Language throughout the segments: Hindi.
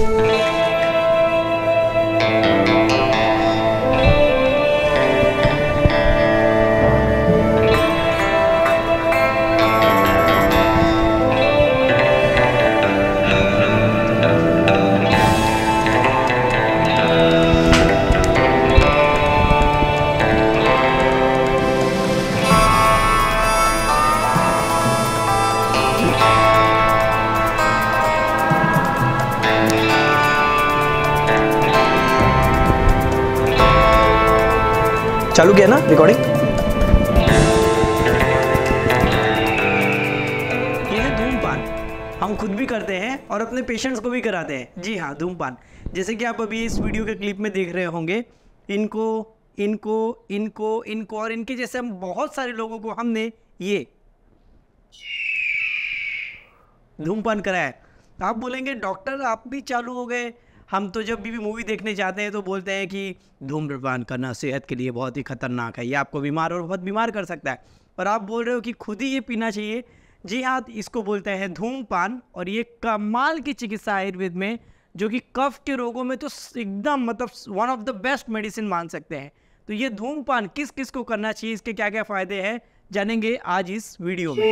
Thank you. चालू किया ना रिकॉर्डिंग हम खुद भी करते हैं और अपने पेशेंट्स को भी कराते हैं जी हाँ धूमपान जैसे कि आप अभी इस वीडियो के क्लिप में देख रहे होंगे इनको इनको इनको इनको और इनके जैसे हम बहुत सारे लोगों को हमने ये धूमपान कराया आप बोलेंगे डॉक्टर आप भी चालू हो गए हम तो जब भी मूवी देखने जाते हैं तो बोलते हैं कि धूम्रपान करना सेहत के लिए बहुत ही खतरनाक है ये आपको बीमार और बहुत बीमार कर सकता है और आप बोल रहे हो कि खुद ही ये पीना चाहिए जी हाँ इसको बोलते हैं धूमपान और ये कमाल की चिकित्सा आयुर्वेद में जो कि कफ के रोगों में तो एकदम मतलब one of the best medicine मान सकते हैं तो ये धूमपान किस किस को करना चाहिए इसके क्या क्या फ़ायदे हैं जानेंगे आज इस वीडियो में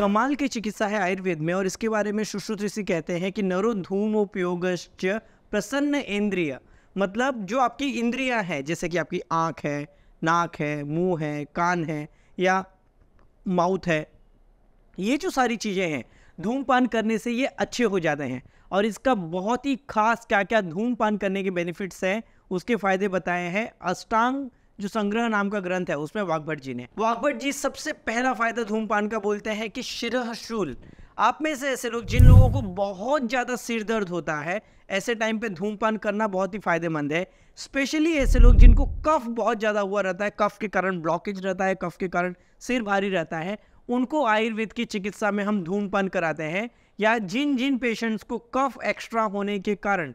कमाल की चिकित्सा है आयुर्वेद में और इसके बारे में सुश्रुत ऋषि कहते हैं कि नरो धूम उपयोग प्रसन्न इंद्रिय मतलब जो आपकी इंद्रिया हैं जैसे कि आपकी आँख है नाक है मुंह है कान है या माउथ है ये जो सारी चीज़ें हैं धूमपान करने से ये अच्छे हो जाते हैं और इसका बहुत ही खास क्या क्या धूमपान करने के बेनिफिट्स हैं उसके फ़ायदे बताए हैं अष्टांग जो संग्रह नाम का ग्रंथ है उसमें वाकभट जी ने वाकभट जी सबसे पहला फायदा धूमपान का बोलते हैं कि शिरहशूल आप में से ऐसे लोग जिन लोगों को बहुत ज़्यादा सिर दर्द होता है ऐसे टाइम पे धूमपान करना बहुत ही फायदेमंद है स्पेशली ऐसे लोग जिनको कफ बहुत ज़्यादा हुआ रहता है कफ के कारण ब्लॉकेज रहता है कफ के कारण सिर भारी रहता है उनको आयुर्वेद की चिकित्सा में हम धूमपान कराते हैं या जिन जिन पेशेंट्स को कफ एक्स्ट्रा होने के कारण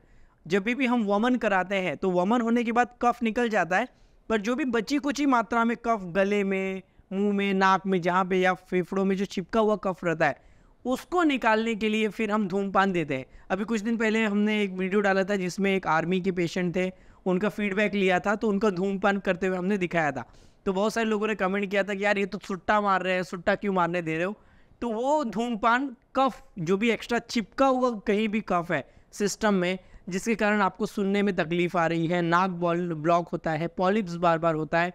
जब भी हम वमन कराते हैं तो वमन होने के बाद कफ निकल जाता है पर जो भी बची कुछ ही मात्रा में कफ गले में मुंह में नाक में जहाँ पे या फेफड़ों में जो चिपका हुआ कफ रहता है उसको निकालने के लिए फिर हम धूमपान देते हैं अभी कुछ दिन पहले हमने एक वीडियो डाला था जिसमें एक आर्मी के पेशेंट थे उनका फीडबैक लिया था तो उनका धूमपान करते हुए हमने दिखाया था तो बहुत सारे लोगों ने कमेंट किया था कि यार ये तो सुट्टा मार रहे हैं सुट्टा क्यों मारने दे रहे हो तो वो धूमपान कफ जो भी एक्स्ट्रा चिपका हुआ कहीं भी कफ है सिस्टम में जिसके कारण आपको सुनने में तकलीफ़ आ रही है नाक बॉल ब्लॉक होता है पॉलिप्स बार बार होता है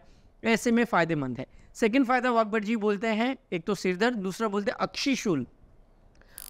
ऐसे में फ़ायदेमंद है सेकेंड फ़ायदा वाकबर जी बोलते हैं एक तो सिरदर्द दूसरा बोलते हैं अक्षीशूल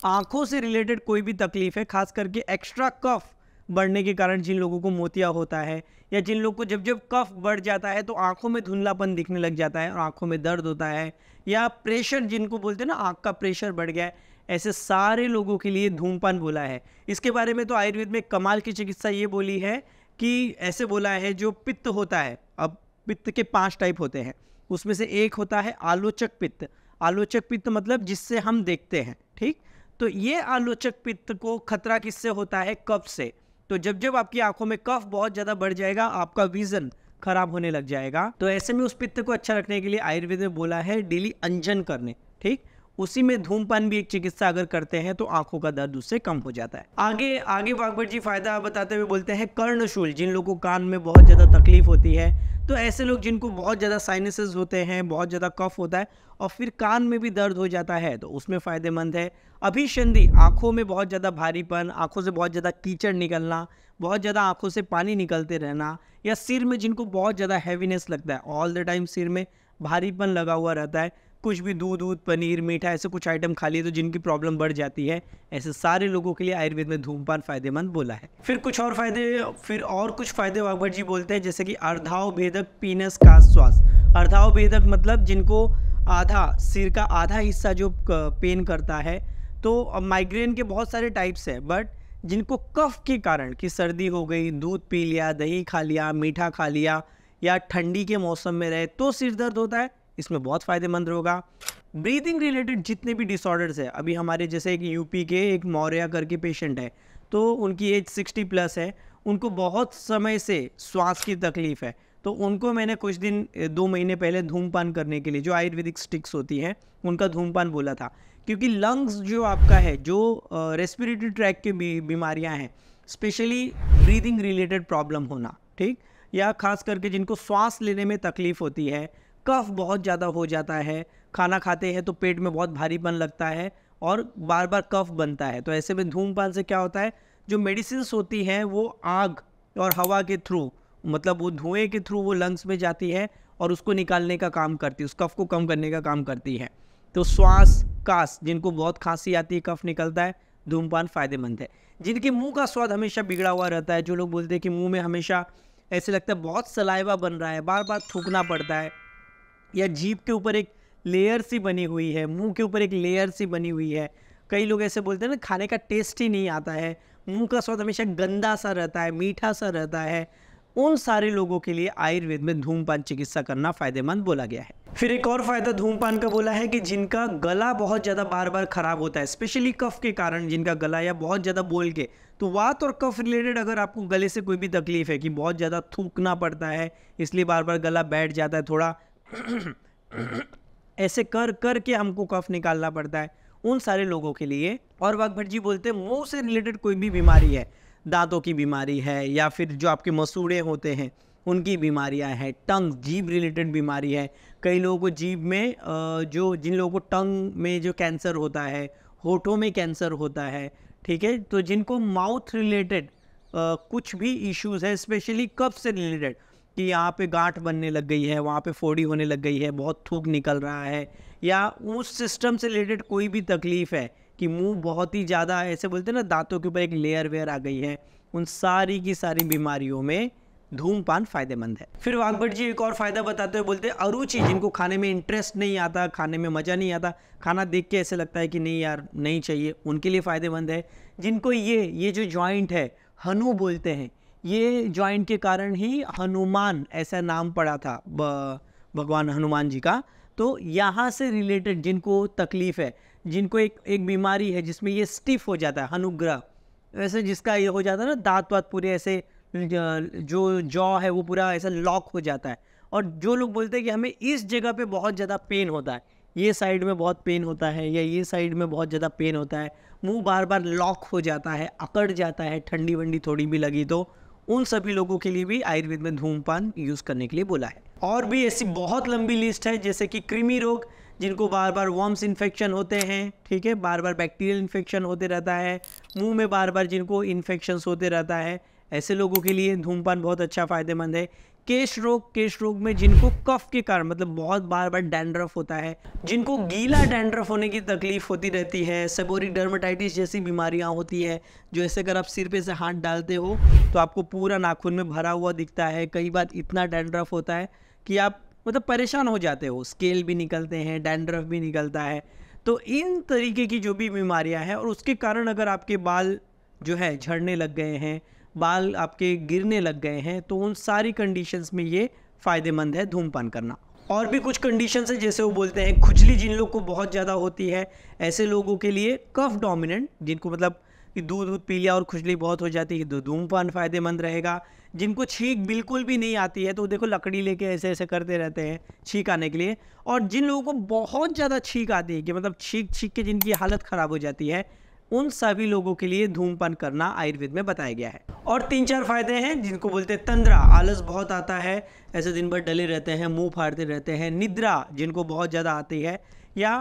आँखों से रिलेटेड कोई भी तकलीफ़ है खास करके एक्स्ट्रा कफ बढ़ने के कारण जिन लोगों को मोतिया होता है या जिन लोगों को जब जब कफ बढ़ जाता है तो आँखों में धुंधलापन दिखने लग जाता है और आँखों में दर्द होता है या प्रेशर जिनको बोलते हैं ना आँख का प्रेशर बढ़ गया है ऐसे सारे लोगों के लिए धूमपान बोला है इसके बारे में तो आयुर्वेद में कमाल की चिकित्सा ये बोली है कि ऐसे बोला है जो पित्त होता है अब पित्त के पांच टाइप होते हैं उसमें से एक होता है आलोचक पित्त आलोचक पित्त मतलब जिससे हम देखते हैं ठीक तो ये आलोचक पित्त को खतरा किससे होता है कफ से तो जब जब आपकी आंखों में कफ बहुत ज़्यादा बढ़ जाएगा आपका विजन खराब होने लग जाएगा तो ऐसे में उस पित्त को अच्छा रखने के लिए आयुर्वेद में बोला है डेली अंजन करने ठीक उसी में धूमपान भी एक चिकित्सा अगर करते हैं तो आंखों का दर्द उससे कम हो जाता है आगे आगे बागवत जी फायदा बताते हुए बोलते हैं कर्णशूल जिन लोगों को कान में बहुत ज़्यादा तकलीफ होती है तो ऐसे लोग जिनको बहुत ज़्यादा साइनसेस होते हैं बहुत ज़्यादा कफ होता है और फिर कान में भी दर्द हो जाता है तो उसमें फ़ायदेमंद है अभिसंधि आँखों में बहुत ज़्यादा भारीपन आँखों से बहुत ज़्यादा कीचड़ निकलना बहुत ज़्यादा आँखों से पानी निकलते रहना या सिर में जिनको बहुत ज़्यादा हैवीनेस लगता है ऑल द टाइम सिर में भारीपन लगा हुआ रहता है कुछ भी दूध वूध पनीर मीठा ऐसे कुछ आइटम खा लिए तो जिनकी प्रॉब्लम बढ़ जाती है ऐसे सारे लोगों के लिए आयुर्वेद में धूमपान फायदेमंद बोला है फिर कुछ और फायदे फिर और कुछ फायदे वागवट जी बोलते हैं जैसे कि अर्धाव भेदक पीनस का श्वास अर्धाव भेदक मतलब जिनको आधा सिर का आधा हिस्सा जो पेन करता है तो माइग्रेन के बहुत सारे टाइप्स है बट जिनको कफ के कारण कि सर्दी हो गई दूध पी लिया दही खा लिया मीठा खा लिया या ठंडी के मौसम में रहे तो सिर दर्द होता है इसमें बहुत फ़ायदेमंद होगा ब्रीदिंग रिलेटेड जितने भी डिसऑर्डर्स है अभी हमारे जैसे एक यूपी के एक मौर्य करके पेशेंट है तो उनकी एज सिक्सटी प्लस है उनको बहुत समय से श्वास की तकलीफ़ है तो उनको मैंने कुछ दिन दो महीने पहले धूमपान करने के लिए जो आयुर्वेदिक स्टिक्स होती हैं उनका धूमपान बोला था क्योंकि लंग्स जो आपका है जो रेस्पिरेटरी ट्रैक की बीमारियां हैं स्पेशली ब्रीदिंग रिलेटेड प्रॉब्लम होना ठीक या खास करके जिनको श्वास लेने में तकलीफ़ होती है कफ बहुत ज़्यादा हो जाता है खाना खाते हैं तो पेट में बहुत भारीपन लगता है और बार बार कफ बनता है तो ऐसे में धूमपान से क्या होता है जो मेडिसिन होती हैं वो आग और हवा के थ्रू मतलब वो धुएँ के थ्रू वो लंग्स में जाती है और उसको निकालने का काम करती है उस कफ को कम करने का काम करती है तो श्वास कास जिनको बहुत खांसी आती है कफ निकलता है धूमपान फ़ायदेमंद है जिनके मुंह का स्वाद हमेशा बिगड़ा हुआ रहता है जो लोग बोलते हैं कि मुंह में हमेशा ऐसे लगता है बहुत सलाइवा बन रहा है बार बार थूकना पड़ता है या जीप के ऊपर एक लेयर सी बनी हुई है मुंह के ऊपर एक लेयर सी बनी हुई है कई लोग ऐसे बोलते हैं ना खाने का टेस्ट ही नहीं आता है मुंह का स्वाद हमेशा गंदा सा रहता है मीठा सा रहता है उन सारे लोगों के लिए आयुर्वेद में धूमपान चिकित्सा करना फायदेमंद बोला गया है फिर एक और फायदा धूमपान का बोला है कि जिनका गला बहुत ज़्यादा बार बार खराब होता है स्पेशली कफ के कारण जिनका गला या बहुत ज़्यादा बोल के तो वात और कफ रिलेटेड अगर आपको गले से कोई भी तकलीफ है कि बहुत ज़्यादा थूकना पड़ता है इसलिए बार बार गला बैठ जाता है थोड़ा ऐसे कर कर के हमको कफ निकालना पड़ता है उन सारे लोगों के लिए और वक्त भट्ट जी बोलते हैं मुंह से रिलेटेड कोई भी बीमारी है दांतों की बीमारी है या फिर जो आपके मसूड़े होते हैं उनकी बीमारियां हैं टंग जीभ रिलेटेड बीमारी है कई लोगों को जीभ में जो जिन लोगों को टंग में जो कैंसर होता है होठों में कैंसर होता है ठीक है तो जिनको माउथ रिलेटेड कुछ भी इश्यूज है स्पेशली कफ से रिलेटेड कि यहाँ पे गांठ बनने लग गई है वहाँ पे फोड़ी होने लग गई है बहुत थूक निकल रहा है या उस सिस्टम से रिलेटेड कोई भी तकलीफ़ है कि मुंह बहुत ही ज़्यादा ऐसे बोलते हैं ना दांतों के ऊपर एक लेयर वेयर आ गई है उन सारी की सारी बीमारियों में धूमपान फायदेमंद है फिर वागभट जी एक और फायदा बताते हुए बोलते हैं अरुचि जिनको खाने में इंटरेस्ट नहीं आता खाने में मज़ा नहीं आता खाना देख के ऐसे लगता है कि नहीं यार नहीं चाहिए उनके लिए फ़ायदेमंद है जिनको ये ये जो जॉइंट है हनु बोलते हैं ये जॉइंट के कारण ही हनुमान ऐसा नाम पड़ा था भगवान हनुमान जी का तो यहाँ से रिलेटेड जिनको तकलीफ़ है जिनको एक एक बीमारी है जिसमें ये स्टिफ हो जाता है अनुग्रह वैसे जिसका ये हो जाता है ना दांत वात पूरे ऐसे जो जॉ है वो पूरा ऐसा लॉक हो जाता है और जो लोग बोलते हैं कि हमें इस जगह पे बहुत ज़्यादा पेन होता है ये साइड में बहुत पेन होता है या ये साइड में बहुत ज़्यादा पेन होता है मुंह बार बार लॉक हो जाता है अकड़ जाता है ठंडी वंडी थोड़ी भी लगी तो उन सभी लोगों के लिए भी आयुर्वेद में धूमपान यूज़ करने के लिए बोला है और भी ऐसी बहुत लंबी लिस्ट है जैसे कि कृमि रोग जिनको बार बार वॉम्स इन्फेक्शन होते हैं ठीक है बार बार बैक्टीरियल इन्फेक्शन होते रहता है मुंह में बार बार जिनको इन्फेक्शंस होते रहता है ऐसे लोगों के लिए धूमपान बहुत अच्छा फ़ायदेमंद है केश रोग केश रोग में जिनको कफ के कारण मतलब बहुत बार बार डैंड्रफ होता है जिनको गीला डैंड्रफ होने की तकलीफ होती रहती है सेबोरिक डर्माटाइटिस जैसी बीमारियां होती है जो ऐसे अगर आप सिर पे से हाथ डालते हो तो आपको पूरा नाखून में भरा हुआ दिखता है कई बार इतना डैंड्रफ होता है कि आप मतलब परेशान हो जाते हो स्केल भी निकलते हैं डैंड्रफ भी निकलता है तो इन तरीके की जो भी बीमारियाँ हैं और उसके कारण अगर आपके बाल जो है झड़ने लग गए हैं बाल आपके गिरने लग गए हैं तो उन सारी कंडीशंस में ये फ़ायदेमंद है धूमपान करना और भी कुछ कंडीशन है जैसे वो बोलते हैं खुजली जिन लोग को बहुत ज़्यादा होती है ऐसे लोगों के लिए कफ डोमिनेंट जिनको मतलब कि दूध दूध पी लिया और खुजली बहुत हो जाती है तो धूमपान फ़ायदेमंद रहेगा जिनको छींक बिल्कुल भी नहीं आती है तो देखो लकड़ी लेके ऐसे ऐसे करते रहते हैं छींक आने के लिए और जिन लोगों को बहुत ज़्यादा छींक आती है कि मतलब छींक छींक के जिनकी हालत ख़राब हो जाती है उन सभी लोगों के लिए धूमपान करना आयुर्वेद में बताया गया है और तीन चार फायदे हैं जिनको बोलते हैं तंद्रा आलस बहुत आता है ऐसे दिन भर डले रहते हैं मुंह फाड़ते रहते हैं निद्रा जिनको बहुत ज़्यादा आती है या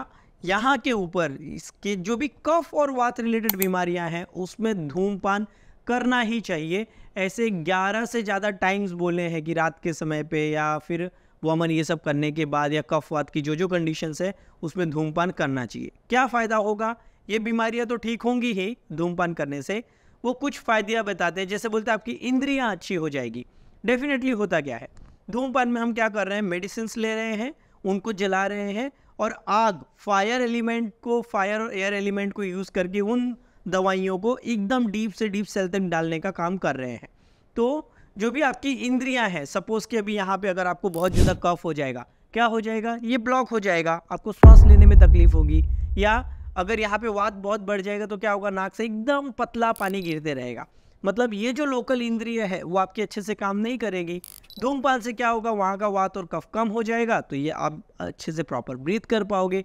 यहाँ के ऊपर इसके जो भी कफ और वात रिलेटेड बीमारियाँ हैं उसमें धूमपान करना ही चाहिए ऐसे 11 से ज़्यादा टाइम्स बोले हैं कि रात के समय पे या फिर वमन ये सब करने के बाद या कफ वात की जो जो कंडीशंस है उसमें धूमपान करना चाहिए क्या फ़ायदा होगा ये बीमारियां तो ठीक होंगी ही धूमपान करने से वो कुछ फ़ायदे बताते हैं जैसे बोलते हैं आपकी इंद्रियाँ अच्छी हो जाएगी डेफिनेटली होता क्या है धूमपान में हम क्या कर रहे हैं मेडिसिन ले रहे हैं उनको जला रहे हैं और आग फायर एलिमेंट को फायर और एयर एलिमेंट को यूज़ करके उन दवाइयों को एकदम डीप से डीप सेल तक डालने का काम कर रहे हैं तो जो भी आपकी इंद्रियां हैं सपोज़ कि अभी यहाँ पे अगर आपको बहुत ज़्यादा कफ हो जाएगा क्या हो जाएगा ये ब्लॉक हो जाएगा आपको श्वास लेने में तकलीफ़ होगी या अगर यहाँ पे वात बहुत बढ़ जाएगा तो क्या होगा नाक से एकदम पतला पानी गिरते रहेगा मतलब ये जो लोकल इंद्रिय है वो आपके अच्छे से काम नहीं करेगी धूमपान से क्या होगा वहाँ का वात और कफ कम हो जाएगा तो ये आप अच्छे से प्रॉपर ब्रीथ कर पाओगे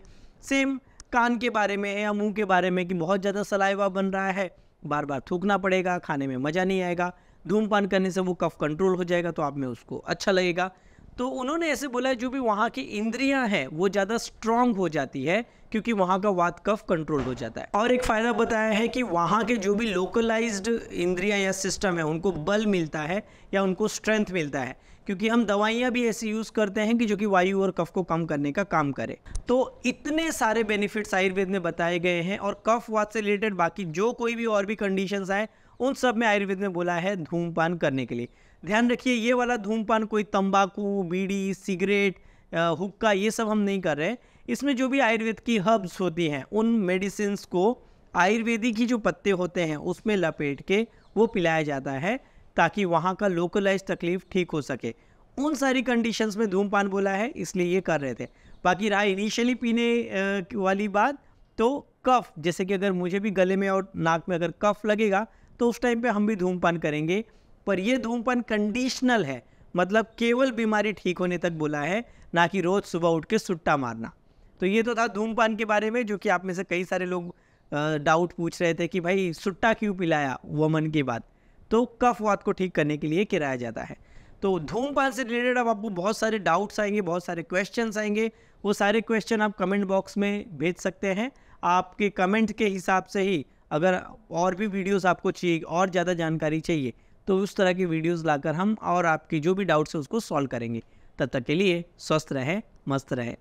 सेम कान के बारे में या मुंह के बारे में कि बहुत ज़्यादा सलाइवा बन रहा है बार बार थूकना पड़ेगा खाने में मज़ा नहीं आएगा धूमपान करने से वो कफ कंट्रोल हो जाएगा तो आप में उसको अच्छा लगेगा तो उन्होंने ऐसे बोला है जो भी वहाँ की इंद्रियाँ हैं वो ज़्यादा स्ट्रांग हो जाती है क्योंकि वहाँ का वात कफ कंट्रोल हो जाता है और एक फ़ायदा बताया है कि वहाँ के जो भी लोकलाइज्ड इंद्रियाँ या सिस्टम है उनको बल मिलता है या उनको स्ट्रेंथ मिलता है क्योंकि हम दवाइयाँ भी ऐसी यूज़ करते हैं कि जो कि वायु और कफ को कम करने का काम करे तो इतने सारे बेनिफिट्स आयुर्वेद में बताए गए हैं और कफ वात से रिलेटेड बाकी जो कोई भी और भी कंडीशंस आए उन सब में आयुर्वेद में बोला है धूमपान करने के लिए ध्यान रखिए ये वाला धूमपान कोई तंबाकू बीड़ी सिगरेट हुक्का ये सब हम नहीं कर रहे इसमें जो भी आयुर्वेद की हर्ब्स होती हैं उन मेडिसिन को आयुर्वेदिक ही जो पत्ते होते हैं उसमें लपेट के वो पिलाया जाता है ताकि वहाँ का लोकलाइज तकलीफ ठीक हो सके उन सारी कंडीशंस में धूमपान बोला है इसलिए ये कर रहे थे बाकी रहा इनिशियली पीने वाली बात तो कफ जैसे कि अगर मुझे भी गले में और नाक में अगर कफ लगेगा तो उस टाइम पे हम भी धूमपान करेंगे पर ये धूमपान कंडीशनल है मतलब केवल बीमारी ठीक होने तक बोला है ना कि रोज़ सुबह उठ के सुट्टा मारना तो ये तो था धूमपान के बारे में जो कि आप में से कई सारे लोग डाउट पूछ रहे थे कि भाई सुट्टा क्यों पिलाया वमन की बात तो कफ वात को ठीक करने के लिए किराया जाता है तो धूमपान से रिलेटेड अब आपको बहुत सारे डाउट्स आएंगे बहुत सारे क्वेश्चन आएंगे वो सारे क्वेश्चन आप कमेंट बॉक्स में भेज सकते हैं आपके कमेंट के हिसाब से ही अगर और भी वीडियोस आपको चाहिए और ज़्यादा जानकारी चाहिए तो उस तरह की वीडियोस लाकर हम और आपकी जो भी डाउट्स है उसको सॉल्व करेंगे तब तक के लिए स्वस्थ रहें मस्त रहें